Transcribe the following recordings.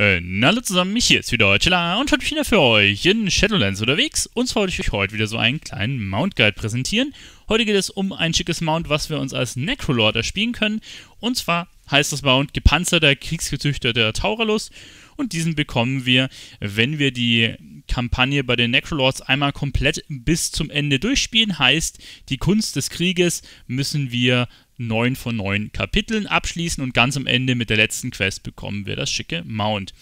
Und äh, hallo zusammen, mich hier ist wieder Chilla und heute wieder für euch in Shadowlands unterwegs. Und zwar wollte ich euch heute wieder so einen kleinen Mount Guide präsentieren. Heute geht es um ein schickes Mount, was wir uns als Necrolord erspielen können. Und zwar heißt das Mount gepanzerter, kriegsgezüchteter Tauralus. Und diesen bekommen wir, wenn wir die Kampagne bei den Necrolords einmal komplett bis zum Ende durchspielen. Heißt, die Kunst des Krieges müssen wir neun von neun Kapiteln abschließen und ganz am Ende mit der letzten Quest bekommen wir das schicke Mount.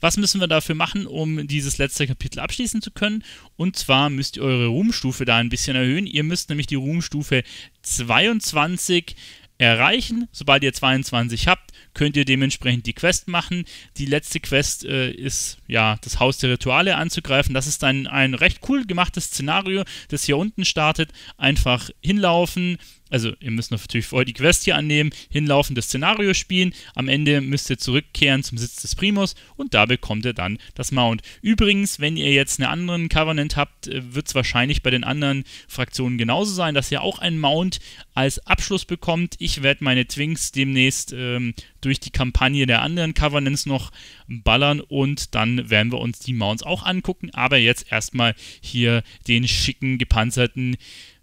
Was müssen wir dafür machen, um dieses letzte Kapitel abschließen zu können? Und zwar müsst ihr eure Ruhmstufe da ein bisschen erhöhen. Ihr müsst nämlich die Ruhmstufe 22 erreichen. Sobald ihr 22 habt, könnt ihr dementsprechend die Quest machen. Die letzte Quest äh, ist ja das Haus der Rituale anzugreifen. Das ist dann ein, ein recht cool gemachtes Szenario, das hier unten startet. Einfach hinlaufen, also ihr müsst natürlich vorher die Quest hier annehmen, hinlaufen, das Szenario spielen, am Ende müsst ihr zurückkehren zum Sitz des Primus und da bekommt ihr dann das Mount. Übrigens, wenn ihr jetzt einen anderen Covenant habt, äh, wird es wahrscheinlich bei den anderen Fraktionen genauso sein, dass ihr auch einen Mount als Abschluss bekommt. Ich werde meine Twinks demnächst ähm, durch die Kampagne der anderen Covenants noch ballern und dann werden wir uns die Mounts auch angucken, aber jetzt erstmal hier den schicken gepanzerten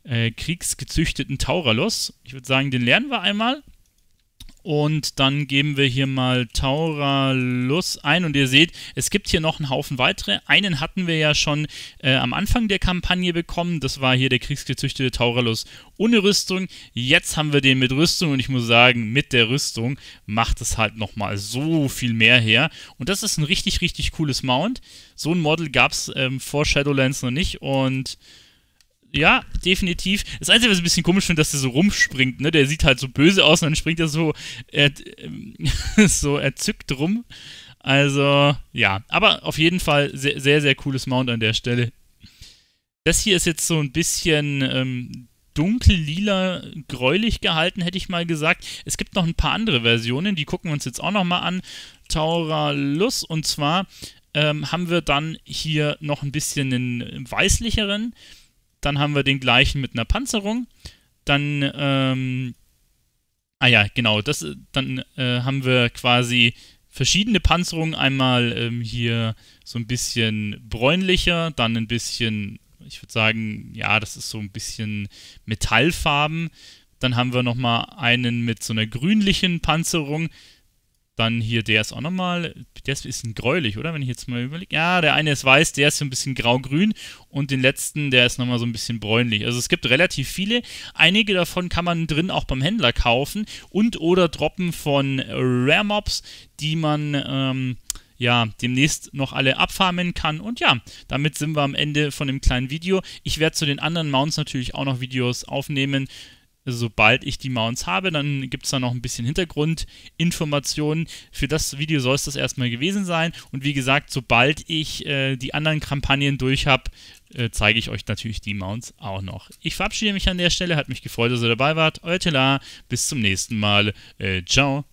äh, kriegsgezüchteten Tauralos. Ich würde sagen, den lernen wir einmal. Und dann geben wir hier mal Tauralus ein. Und ihr seht, es gibt hier noch einen Haufen weitere. Einen hatten wir ja schon äh, am Anfang der Kampagne bekommen. Das war hier der kriegsgezüchtete Tauralus ohne Rüstung. Jetzt haben wir den mit Rüstung. Und ich muss sagen, mit der Rüstung macht es halt nochmal so viel mehr her. Und das ist ein richtig, richtig cooles Mount. So ein Model gab es ähm, vor Shadowlands noch nicht. Und ja, definitiv. Das Einzige, was ich ein bisschen komisch finde, dass der so rumspringt, ne? Der sieht halt so böse aus und dann springt er so, er, äh, so erzückt rum. Also, ja. Aber auf jeden Fall sehr, sehr, sehr cooles Mount an der Stelle. Das hier ist jetzt so ein bisschen ähm, dunkel, lila, gräulich gehalten, hätte ich mal gesagt. Es gibt noch ein paar andere Versionen, die gucken wir uns jetzt auch nochmal an. Tauralus und zwar ähm, haben wir dann hier noch ein bisschen einen weißlicheren. Dann haben wir den gleichen mit einer Panzerung. Dann, ähm, ah ja, genau, das, dann äh, haben wir quasi verschiedene Panzerungen. Einmal ähm, hier so ein bisschen bräunlicher, dann ein bisschen, ich würde sagen, ja, das ist so ein bisschen Metallfarben. Dann haben wir nochmal einen mit so einer grünlichen Panzerung. Dann hier der ist auch nochmal, der ist ein bisschen gräulich, oder? Wenn ich jetzt mal überlege. Ja, der eine ist weiß, der ist so ein bisschen grau-grün und den letzten, der ist nochmal so ein bisschen bräunlich. Also es gibt relativ viele. Einige davon kann man drin auch beim Händler kaufen und oder droppen von Rare Mobs, die man ähm, ja demnächst noch alle abfarmen kann. Und ja, damit sind wir am Ende von dem kleinen Video. Ich werde zu den anderen Mounts natürlich auch noch Videos aufnehmen sobald ich die Mounts habe. Dann gibt es da noch ein bisschen Hintergrundinformationen. Für das Video soll es das erstmal gewesen sein. Und wie gesagt, sobald ich äh, die anderen Kampagnen durch habe, äh, zeige ich euch natürlich die Mounts auch noch. Ich verabschiede mich an der Stelle. Hat mich gefreut, dass ihr dabei wart. Euer Tela. Bis zum nächsten Mal. Äh, ciao.